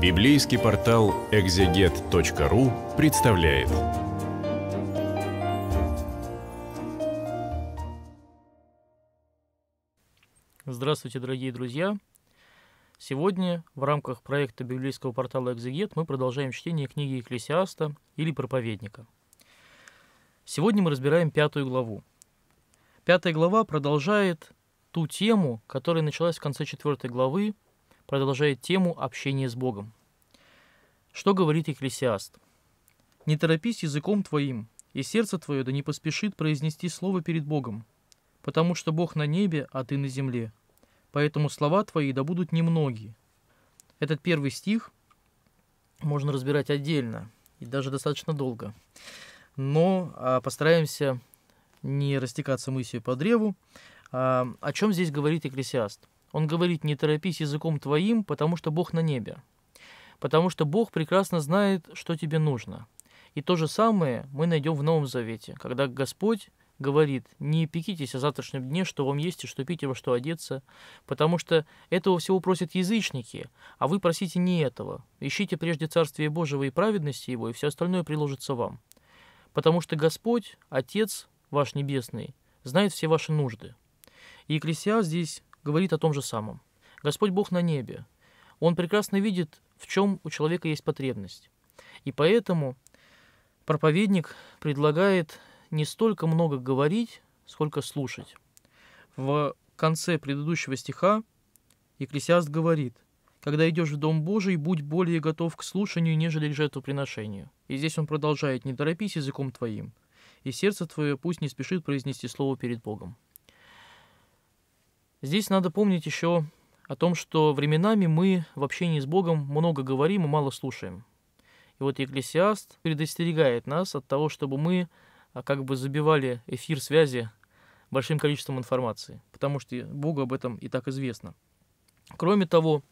Библейский портал экзегет.ру представляет. Здравствуйте, дорогие друзья! Сегодня в рамках проекта библейского портала «Экзегет» мы продолжаем чтение книги Екклесиаста или Проповедника. Сегодня мы разбираем пятую главу. Пятая глава продолжает ту тему, которая началась в конце четвертой главы продолжает тему общения с Богом. Что говорит Екклесиаст? «Не торопись языком твоим, и сердце твое да не поспешит произнести слово перед Богом, потому что Бог на небе, а ты на земле. Поэтому слова твои да будут немногие». Этот первый стих можно разбирать отдельно и даже достаточно долго. Но а, постараемся не растекаться мыслью по древу. А, о чем здесь говорит Екклесиаст? Он говорит, не торопись языком твоим, потому что Бог на небе. Потому что Бог прекрасно знает, что тебе нужно. И то же самое мы найдем в Новом Завете, когда Господь говорит, не пекитесь о завтрашнем дне, что вам есть и что пить, и во что одеться, потому что этого всего просят язычники, а вы просите не этого. Ищите прежде Царствие Божьего и праведности Его, и все остальное приложится вам. Потому что Господь, Отец ваш Небесный, знает все ваши нужды. И Екклесиаст здесь говорит о том же самом. Господь Бог на небе. Он прекрасно видит, в чем у человека есть потребность. И поэтому проповедник предлагает не столько много говорить, сколько слушать. В конце предыдущего стиха Екклесиаст говорит, «Когда идешь в Дом Божий, будь более готов к слушанию, нежели к жертвоприношению». И здесь он продолжает, «Не торопись языком твоим, и сердце твое пусть не спешит произнести слово перед Богом». Здесь надо помнить еще о том, что временами мы в общении с Богом много говорим и мало слушаем. И вот Екклесиаст предостерегает нас от того, чтобы мы а, как бы забивали эфир связи большим количеством информации, потому что Богу об этом и так известно. Кроме того,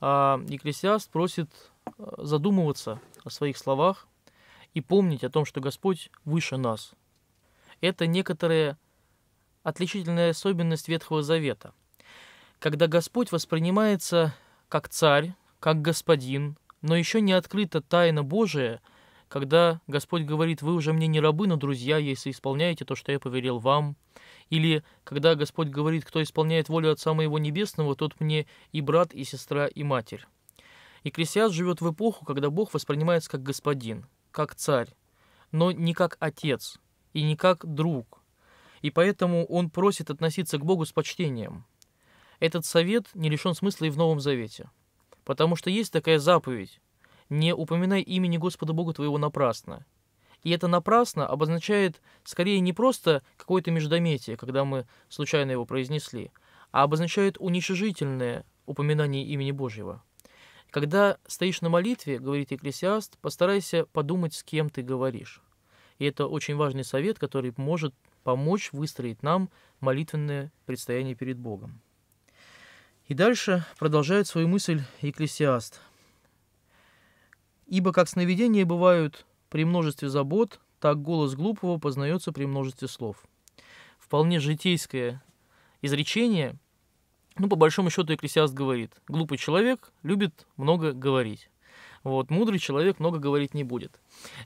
а, Екклесиаст просит а, задумываться о своих словах и помнить о том, что Господь выше нас. Это некоторое отличительная особенность Ветхого Завета, когда Господь воспринимается как царь, как господин, но еще не открыта тайна Божия, когда Господь говорит, вы уже мне не рабы, но друзья, если исполняете то, что я поверил вам. Или когда Господь говорит, кто исполняет волю Отца Моего Небесного, тот мне и брат, и сестра, и матерь. И крестьян живет в эпоху, когда Бог воспринимается как господин, как царь, но не как отец и не как друг, и поэтому он просит относиться к Богу с почтением. Этот совет не лишен смысла и в Новом Завете, потому что есть такая заповедь «Не упоминай имени Господа Бога твоего напрасно». И это напрасно обозначает скорее не просто какое-то междометие, когда мы случайно его произнесли, а обозначает уничижительное упоминание имени Божьего. Когда стоишь на молитве, говорит Екклесиаст, постарайся подумать, с кем ты говоришь. И это очень важный совет, который может помочь выстроить нам молитвенное предстояние перед Богом. И дальше продолжает свою мысль Екклесиаст. «Ибо как сновидения бывают при множестве забот, так голос глупого познается при множестве слов». Вполне житейское изречение, ну, по большому счету, Екклесиаст говорит, глупый человек любит много говорить. Вот, мудрый человек много говорить не будет.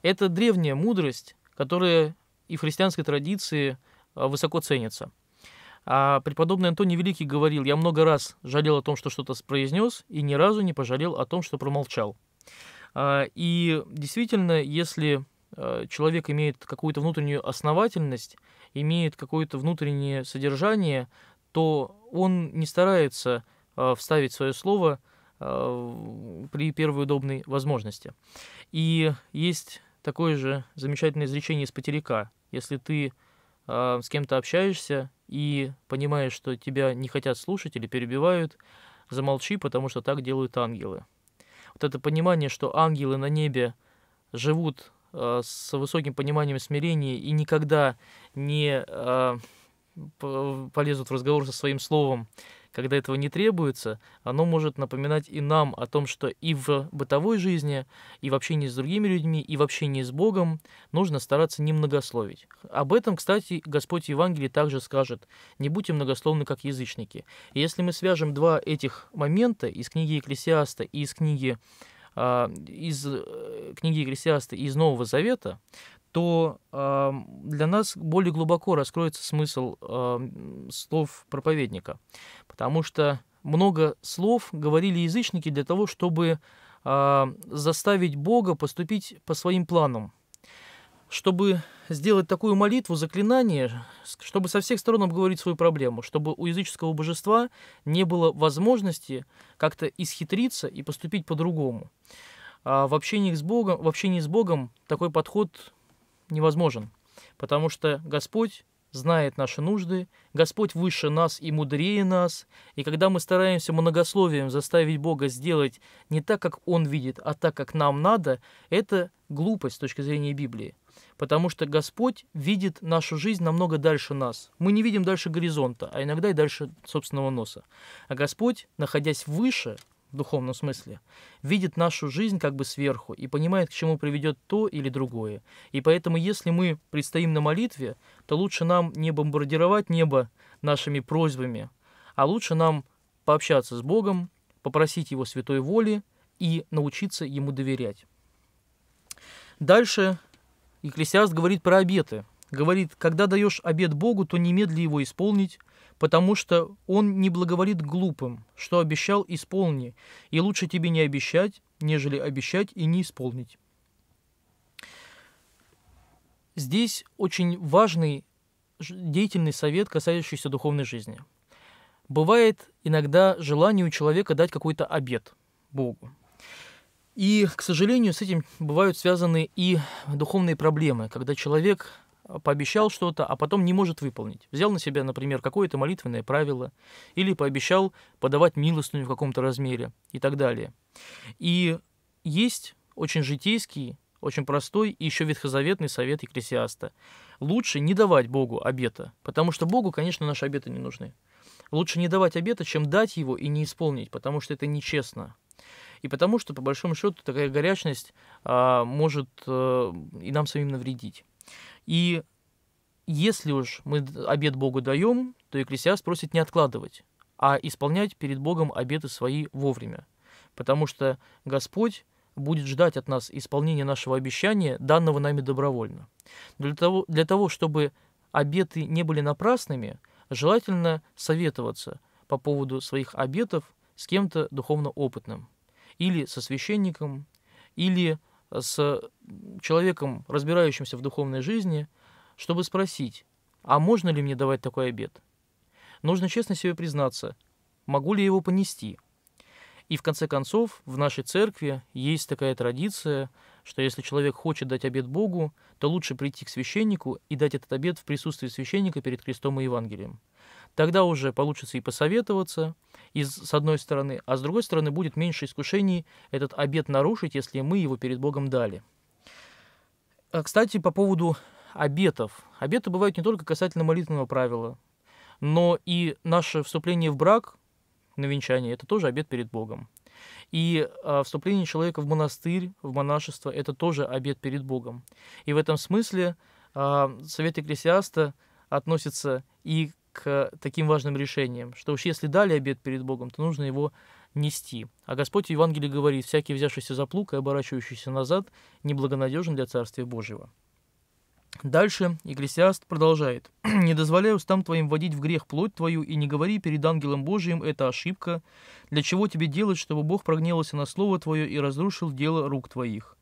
Это древняя мудрость, которая и в христианской традиции а, высоко ценится. А преподобный Антоний Великий говорил, я много раз жалел о том, что что-то произнес, и ни разу не пожалел о том, что промолчал. А, и действительно, если а, человек имеет какую-то внутреннюю основательность, имеет какое-то внутреннее содержание, то он не старается вставить свое слово при первой удобной возможности. И есть такое же замечательное изречение из потеряка. Если ты э, с кем-то общаешься и понимаешь, что тебя не хотят слушать или перебивают, замолчи, потому что так делают ангелы. Вот это понимание, что ангелы на небе живут э, с высоким пониманием смирения и никогда не э, полезут в разговор со своим словом, когда этого не требуется, оно может напоминать и нам о том, что и в бытовой жизни, и в общении с другими людьми, и в общении с Богом нужно стараться не многословить. Об этом, кстати, Господь Евангелие также скажет «Не будьте многословны, как язычники». И если мы свяжем два этих момента из книги Екклесиаста и из книги а, из э, книги Екклесиаста из Нового Завета, то э, для нас более глубоко раскроется смысл э, слов проповедника. Потому что много слов говорили язычники для того, чтобы э, заставить Бога поступить по своим планам. Чтобы сделать такую молитву, заклинание, чтобы со всех сторон обговорить свою проблему, чтобы у языческого божества не было возможности как-то исхитриться и поступить по-другому. А в общении с Богом, в общении с Богом такой подход невозможен, потому что Господь знает наши нужды, Господь выше нас и мудрее нас, и когда мы стараемся многословием заставить Бога сделать не так, как Он видит, а так, как нам надо, это глупость с точки зрения Библии, потому что Господь видит нашу жизнь намного дальше нас. Мы не видим дальше горизонта, а иногда и дальше собственного носа. А Господь, находясь выше, в духовном смысле, видит нашу жизнь как бы сверху и понимает, к чему приведет то или другое. И поэтому, если мы предстоим на молитве, то лучше нам не бомбардировать небо нашими просьбами, а лучше нам пообщаться с Богом, попросить Его святой воли и научиться Ему доверять. Дальше Екклесиаст говорит про обеты. Говорит, когда даешь обет Богу, то немедли его исполнить, потому что он не благоволит глупым, что обещал, исполни, и лучше тебе не обещать, нежели обещать и не исполнить. Здесь очень важный деятельный совет, касающийся духовной жизни. Бывает иногда желание у человека дать какой-то обед Богу. И, к сожалению, с этим бывают связаны и духовные проблемы, когда человек пообещал что-то, а потом не может выполнить. Взял на себя, например, какое-то молитвенное правило, или пообещал подавать милостыню в каком-то размере и так далее. И есть очень житейский, очень простой и еще ветхозаветный совет Екклесиаста. Лучше не давать Богу обета, потому что Богу, конечно, наши обеты не нужны. Лучше не давать обета, чем дать его и не исполнить, потому что это нечестно. И потому что, по большому счету, такая горячность а, может а, и нам самим навредить. И если уж мы обед Богу даем, то Екклесиаст просит не откладывать, а исполнять перед Богом обеты свои вовремя. Потому что Господь будет ждать от нас исполнения нашего обещания, данного нами добровольно. Для того, для того чтобы обеты не были напрасными, желательно советоваться по поводу своих обетов с кем-то духовно опытным, или со священником, или с человеком, разбирающимся в духовной жизни, чтобы спросить, а можно ли мне давать такой обед? Нужно честно себе признаться, могу ли я его понести? И в конце концов, в нашей церкви есть такая традиция, что если человек хочет дать обед Богу, то лучше прийти к священнику и дать этот обед в присутствии священника перед крестом и Евангелием тогда уже получится и посоветоваться, и с одной стороны, а с другой стороны будет меньше искушений этот обет нарушить, если мы его перед Богом дали. А, кстати, по поводу обетов. Обеты бывают не только касательно молитвенного правила, но и наше вступление в брак на венчание – это тоже обет перед Богом. И а, вступление человека в монастырь, в монашество – это тоже обет перед Богом. И в этом смысле а, совет Экклесиаста относится и к таким важным решениям, что уж если дали обед перед Богом, то нужно его нести. А Господь в Евангелии говорит, всякий, взявшийся за плуг и оборачивающийся назад, неблагонадежен для Царствия Божьего. Дальше Екклесиаст продолжает. «Не дозволяй устам твоим вводить в грех плоть твою, и не говори перед ангелом Божиим, это ошибка. Для чего тебе делать, чтобы Бог прогнелся на слово твое и разрушил дело рук твоих?»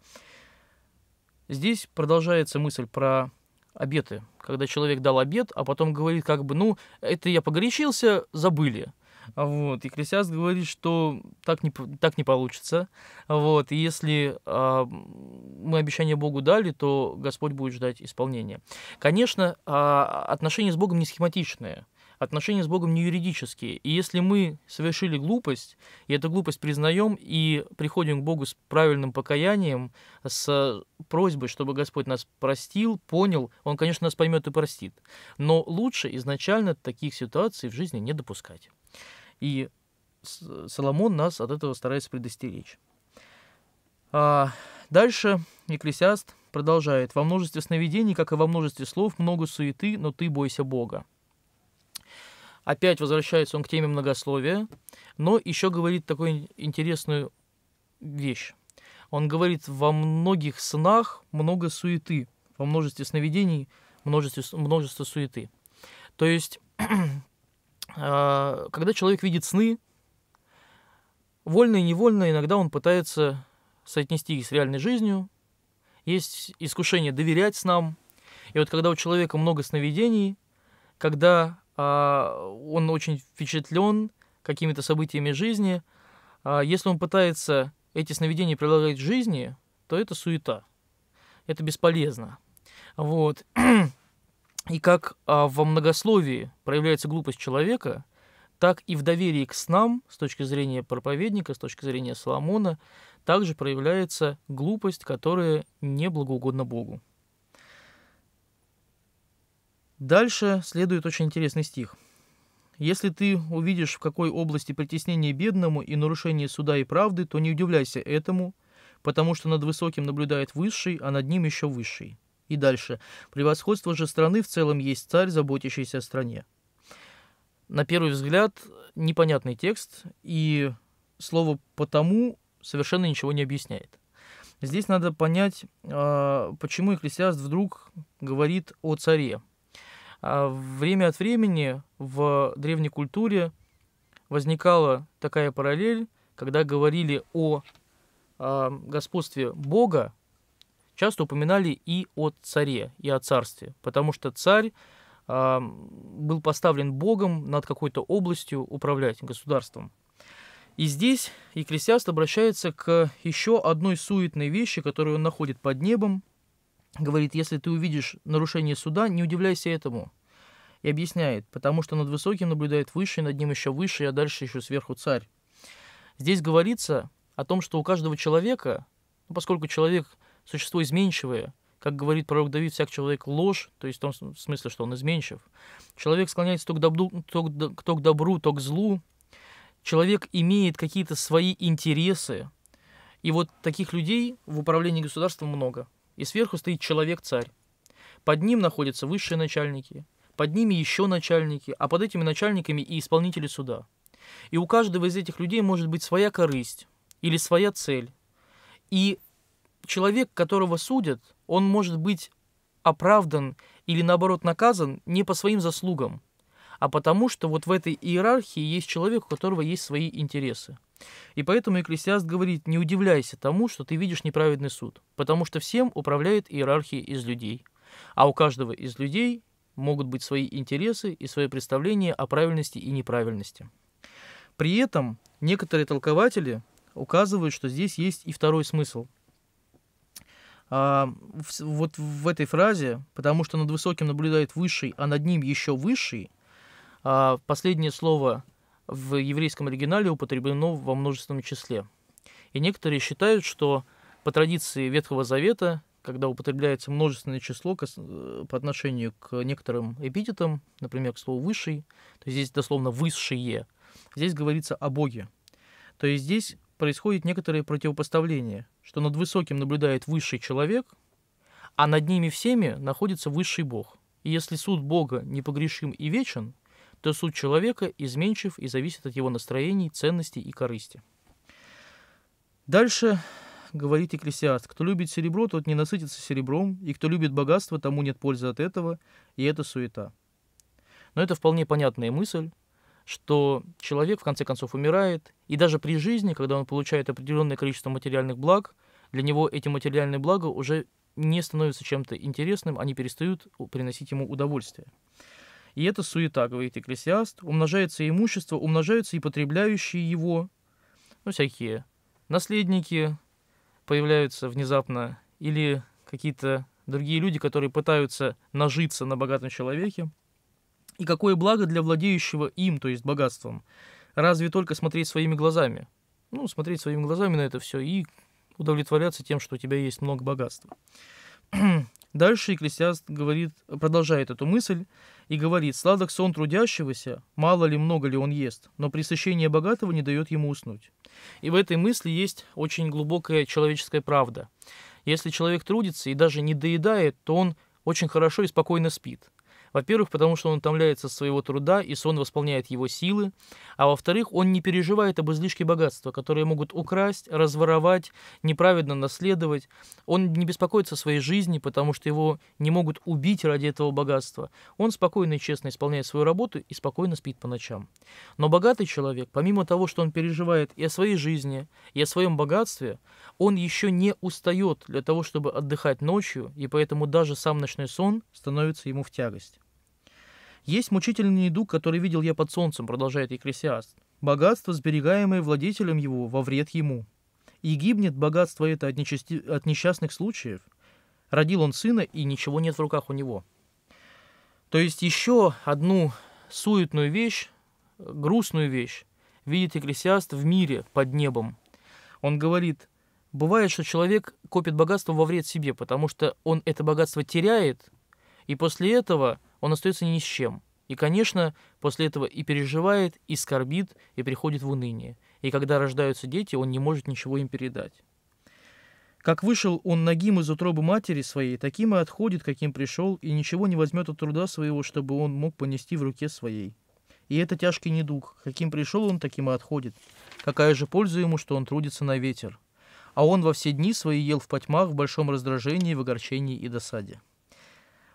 Здесь продолжается мысль про обеты, когда человек дал обед, а потом говорит, как бы, ну, это я погорячился, забыли. Вот. И Крисиас говорит, что так не, так не получится. Вот. И если а, мы обещание Богу дали, то Господь будет ждать исполнения. Конечно, а, отношения с Богом не схематичные отношения с Богом не юридические. И если мы совершили глупость, и эту глупость признаем, и приходим к Богу с правильным покаянием, с просьбой, чтобы Господь нас простил, понял, Он, конечно, нас поймет и простит. Но лучше изначально таких ситуаций в жизни не допускать. И Соломон нас от этого старается предостеречь. А дальше Екклесиаст продолжает. «Во множестве сновидений, как и во множестве слов, много суеты, но ты бойся Бога». Опять возвращается он к теме многословия, но еще говорит такую интересную вещь. Он говорит, во многих снах много суеты, во множестве сновидений множество, множество суеты. То есть, а, когда человек видит сны, вольно и невольно иногда он пытается соотнести их с реальной жизнью, есть искушение доверять снам. И вот когда у человека много сновидений, когда а, он очень впечатлен какими-то событиями жизни. А, если он пытается эти сновидения прилагать к жизни, то это суета. Это бесполезно. Вот. И как а, во многословии проявляется глупость человека, так и в доверии к снам, с точки зрения проповедника, с точки зрения Соломона, также проявляется глупость, которая не благоугодна Богу. Дальше следует очень интересный стих. «Если ты увидишь, в какой области притеснение бедному и нарушение суда и правды, то не удивляйся этому, потому что над высоким наблюдает высший, а над ним еще высший». И дальше. «Превосходство же страны в целом есть царь, заботящийся о стране». На первый взгляд, непонятный текст, и слово «потому» совершенно ничего не объясняет. Здесь надо понять, а, почему Экклесиаст вдруг говорит о царе – а время от времени в древней культуре возникала такая параллель, когда говорили о а, господстве Бога, часто упоминали и о царе, и о царстве, потому что царь а, был поставлен Богом над какой-то областью управлять государством. И здесь и обращается к еще одной суетной вещи, которую он находит под небом, говорит, если ты увидишь нарушение суда, не удивляйся этому. И объясняет, потому что над высоким наблюдает высший, над ним еще выше, а дальше еще сверху царь. Здесь говорится о том, что у каждого человека, ну, поскольку человек – существо изменчивое, как говорит пророк Давид, всяк человек ложь, то есть в том смысле, что он изменчив. Человек склоняется то к добру, то к, то к, добру, то к злу. Человек имеет какие-то свои интересы. И вот таких людей в управлении государством много – и сверху стоит человек-царь. Под ним находятся высшие начальники, под ними еще начальники, а под этими начальниками и исполнители суда. И у каждого из этих людей может быть своя корысть или своя цель. И человек, которого судят, он может быть оправдан или наоборот наказан не по своим заслугам, а потому что вот в этой иерархии есть человек, у которого есть свои интересы. И поэтому Екклесиаст говорит, не удивляйся тому, что ты видишь неправедный суд, потому что всем управляет иерархия из людей. А у каждого из людей могут быть свои интересы и свои представления о правильности и неправильности. При этом некоторые толкователи указывают, что здесь есть и второй смысл. А, вот в этой фразе, потому что над высоким наблюдает высший, а над ним еще высший, а, последнее слово в еврейском оригинале употреблено во множественном числе. И некоторые считают, что по традиции Ветхого Завета, когда употребляется множественное число э, по отношению к некоторым эпитетам, например, к слову «высший», то здесь дословно «высшие», здесь говорится о Боге. То есть здесь происходит некоторое противопоставление, что над высоким наблюдает высший человек, а над ними всеми находится высший Бог. И если суд Бога непогрешим и вечен, то суд человека изменчив и зависит от его настроений, ценностей и корысти. Дальше говорит Экклесиаст, кто любит серебро, тот не насытится серебром, и кто любит богатство, тому нет пользы от этого, и это суета. Но это вполне понятная мысль, что человек в конце концов умирает, и даже при жизни, когда он получает определенное количество материальных благ, для него эти материальные блага уже не становятся чем-то интересным, они перестают приносить ему удовольствие. И это суета, говорит экклесиаст. Умножается имущество, умножаются и потребляющие его, ну, всякие наследники появляются внезапно, или какие-то другие люди, которые пытаются нажиться на богатом человеке. И какое благо для владеющего им, то есть богатством, разве только смотреть своими глазами. Ну, смотреть своими глазами на это все и удовлетворяться тем, что у тебя есть много богатства. Дальше Екклесиаст говорит, продолжает эту мысль и говорит, «Сладок сон трудящегося, мало ли, много ли он ест, но присыщение богатого не дает ему уснуть». И в этой мысли есть очень глубокая человеческая правда. Если человек трудится и даже не доедает, то он очень хорошо и спокойно спит. Во-первых, потому что он утомляется от своего труда, и сон восполняет его силы. А во-вторых, он не переживает об излишке богатства, которые могут украсть, разворовать, неправедно наследовать. Он не беспокоится о своей жизни, потому что его не могут убить ради этого богатства. Он спокойно и честно исполняет свою работу и спокойно спит по ночам. Но богатый человек, помимо того, что он переживает и о своей жизни, и о своем богатстве, он еще не устает для того, чтобы отдыхать ночью, и поэтому даже сам ночной сон становится ему в тягость. Есть мучительный недуг, который видел я под солнцем, продолжает Екклесиаст. Богатство, сберегаемое владетелем его, во вред ему. И гибнет богатство это от, нечасти... от несчастных случаев. Родил он сына, и ничего нет в руках у него. То есть еще одну суетную вещь, грустную вещь, видит Екклесиаст в мире под небом. Он говорит, бывает, что человек копит богатство во вред себе, потому что он это богатство теряет, и после этого он остается ни с чем. И, конечно, после этого и переживает, и скорбит, и приходит в уныние. И когда рождаются дети, он не может ничего им передать. Как вышел он нагим из утробы матери своей, таким и отходит, каким пришел, и ничего не возьмет от труда своего, чтобы он мог понести в руке своей. И это тяжкий недуг. Каким пришел он, таким и отходит. Какая же польза ему, что он трудится на ветер? А он во все дни свои ел в потьмах, в большом раздражении, в огорчении и досаде.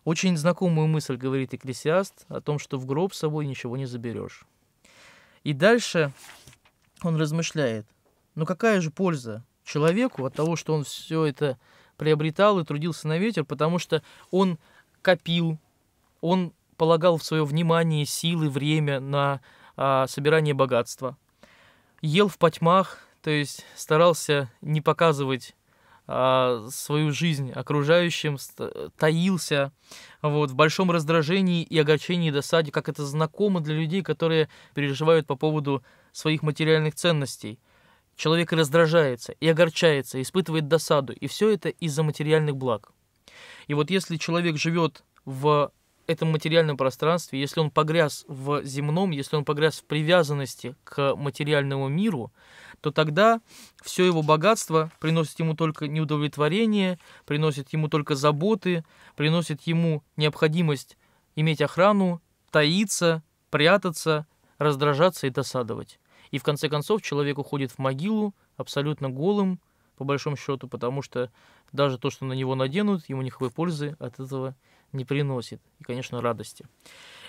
Очень знакомую мысль говорит Экклесиаст о том, что в гроб с собой ничего не заберешь. И дальше он размышляет, ну какая же польза человеку от того, что он все это приобретал и трудился на ветер, потому что он копил, он полагал в свое внимание, силы, время на а, собирание богатства, ел в потьмах, то есть старался не показывать а, свою жизнь окружающим, э, таился вот, в большом раздражении и огорчении и досаде, как это знакомо для людей, которые переживают по поводу своих материальных ценностей. Человек раздражается и огорчается, испытывает досаду, и все это из-за материальных благ. И вот если человек живет в этом материальном пространстве, если он погряз в земном, если он погряз в привязанности к материальному миру, то тогда все его богатство приносит ему только неудовлетворение, приносит ему только заботы, приносит ему необходимость иметь охрану, таиться, прятаться, раздражаться и досадовать. И в конце концов человек уходит в могилу абсолютно голым, по большому счету, потому что даже то, что на него наденут, ему никакой пользы от этого нет не приносит, и, конечно, радости.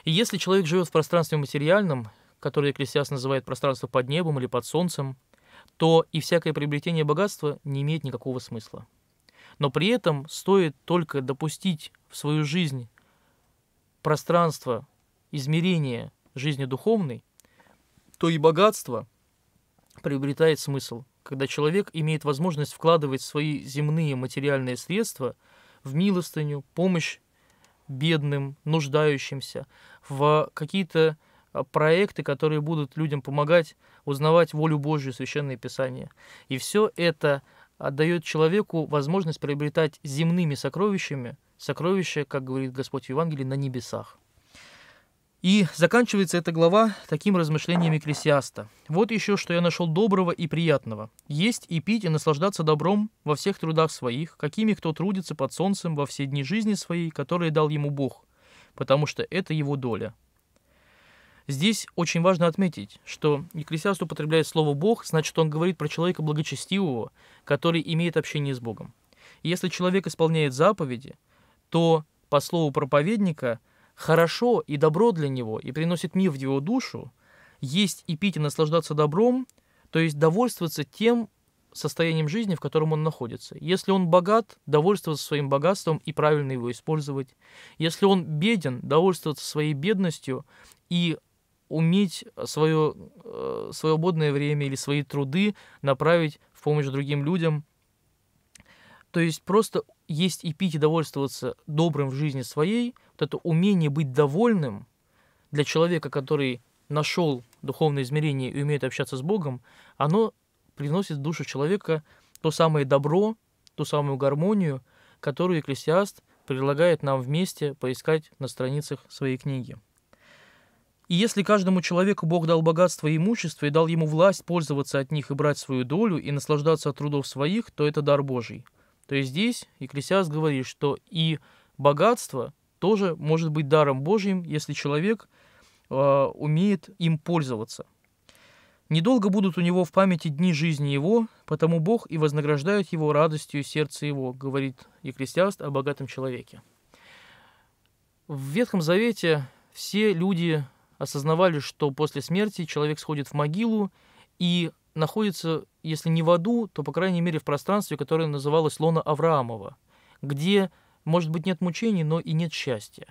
И если человек живет в пространстве материальном, которое Экклесиас называет пространство под небом или под солнцем, то и всякое приобретение богатства не имеет никакого смысла. Но при этом стоит только допустить в свою жизнь пространство измерения жизни духовной, то и богатство приобретает смысл, когда человек имеет возможность вкладывать свои земные материальные средства в милостыню, помощь бедным, нуждающимся, в какие-то а, проекты, которые будут людям помогать узнавать волю Божью, Священное Писание. И все это отдает человеку возможность приобретать земными сокровищами сокровища, как говорит Господь в Евангелии, на небесах. И заканчивается эта глава таким размышлением Экклесиаста. «Вот еще, что я нашел доброго и приятного. Есть и пить, и наслаждаться добром во всех трудах своих, какими кто трудится под солнцем во все дни жизни своей, которые дал ему Бог, потому что это его доля». Здесь очень важно отметить, что Екклесиаст употребляет слово «Бог», значит, он говорит про человека благочестивого, который имеет общение с Богом. И если человек исполняет заповеди, то, по слову проповедника – хорошо и добро для него, и приносит мир в его душу, есть и пить и наслаждаться добром, то есть довольствоваться тем состоянием жизни, в котором он находится. Если он богат, довольствоваться своим богатством и правильно его использовать. Если он беден, довольствоваться своей бедностью и уметь свое э, свободное время или свои труды направить в помощь другим людям. То есть просто есть и пить и довольствоваться добрым в жизни своей – вот это умение быть довольным для человека, который нашел духовное измерение и умеет общаться с Богом, оно приносит в душу человека то самое добро, ту самую гармонию, которую Экклесиаст предлагает нам вместе поискать на страницах своей книги. И если каждому человеку Бог дал богатство и имущество, и дал ему власть пользоваться от них и брать свою долю, и наслаждаться от трудов своих, то это дар Божий. То есть здесь Екклесиаст говорит, что и богатство – тоже может быть даром Божьим, если человек э, умеет им пользоваться. Недолго будут у него в памяти дни жизни его, потому Бог и вознаграждает его радостью сердца его, говорит Екклесиаст о богатом человеке. В Ветхом Завете все люди осознавали, что после смерти человек сходит в могилу и находится, если не в аду, то, по крайней мере, в пространстве, которое называлось Лона Авраамова, где может быть, нет мучений, но и нет счастья.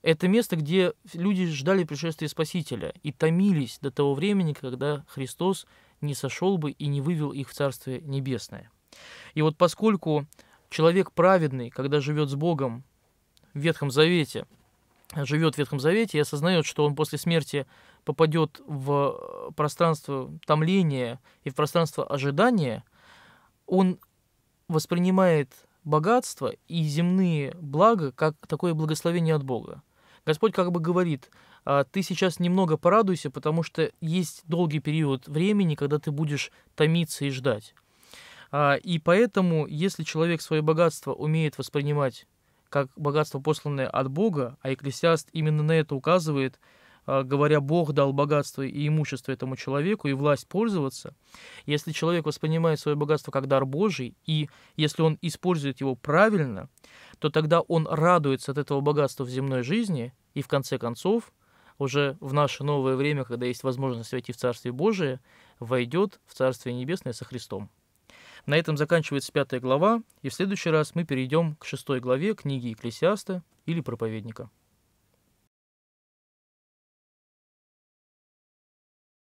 Это место, где люди ждали пришествия Спасителя и томились до того времени, когда Христос не сошел бы и не вывел их в Царствие Небесное. И вот поскольку человек праведный, когда живет с Богом в Ветхом Завете, живет в Ветхом Завете и осознает, что он после смерти попадет в пространство томления и в пространство ожидания, он воспринимает богатство и земные блага, как такое благословение от Бога. Господь как бы говорит, «А, ты сейчас немного порадуйся, потому что есть долгий период времени, когда ты будешь томиться и ждать. А, и поэтому, если человек свое богатство умеет воспринимать как богатство, посланное от Бога, а Экклесиаст именно на это указывает – а, говоря, Бог дал богатство и имущество этому человеку и власть пользоваться, если человек воспринимает свое богатство как дар Божий, и если он использует его правильно, то тогда он радуется от этого богатства в земной жизни, и в конце концов, уже в наше новое время, когда есть возможность войти в Царствие Божие, войдет в Царствие Небесное со Христом. На этом заканчивается пятая глава, и в следующий раз мы перейдем к шестой главе книги Екклесиаста или проповедника.